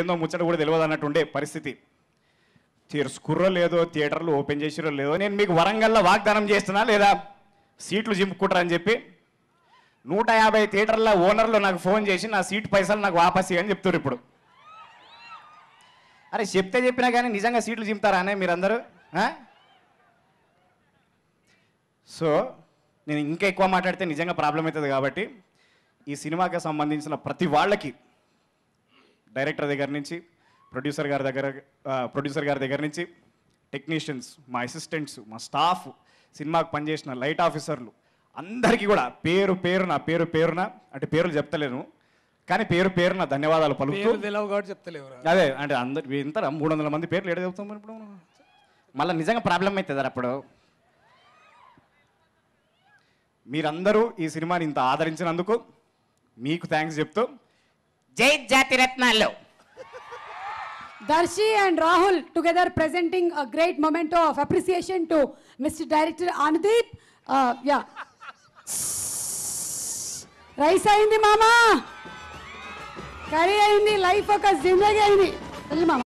ఏందో ముచ్చట కూడా తెలియదు అన్నట్టుండే పరిస్థితి స్కుర్రో లేదో థియేటర్లు ఓపెన్ చేసిరో లేదో నేను మీకు వరంగల్లో వాగ్దానం చేస్తున్నా లేదా సీట్లు అని చెప్పి నూట యాభై థియేటర్ల ఓనర్లు నాకు ఫోన్ చేసి నా సీట్ పైసలు నాకు వాపస్ ఇవ్వని చెప్తున్నారు ఇప్పుడు అరే చెప్తే చెప్పినా కానీ నిజంగా సీట్లు చింపుతారా అనే మీరందరూ సో నేను ఇంకా ఎక్కువ మాట్లాడితే నిజంగా ప్రాబ్లం అవుతుంది కాబట్టి ఈ సినిమాకి సంబంధించిన ప్రతి వాళ్ళకి డైరెక్టర్ దగ్గర నుంచి ప్రొడ్యూసర్ గారి దగ్గర ప్రొడ్యూసర్ గారి దగ్గర నుంచి టెక్నీషియన్స్ మా అసిస్టెంట్స్ మా స్టాఫ్ సినిమాకు పనిచేసిన లైట్ ఆఫీసర్లు అందరికీ కూడా పేరు పేరున పేరు పేరున అంటే పేర్లు చెప్తలేను కానీ పేరు పేరున ధన్యవాదాలు పలుకుతూ చెప్తలేవు అదే అంటే అందరు ఇంత మూడు వందల మంది పేర్లు ఏడు చెప్తాం ఇప్పుడు మళ్ళీ నిజంగా ప్రాబ్లం అవుతుంది అప్పుడు మీరందరూ ఈ సినిమాని ఇంత ఆదరించినందుకు మీకు థ్యాంక్స్ చెప్తూ జై జాతి రత్నాల్లో Darshi and Rahul together presenting a great memento of appreciation to mister director Anudeep యా రైస్ అయింది మామా కర్రీ అయింది లైఫ్ ఒక జిందగీ అయింది మామ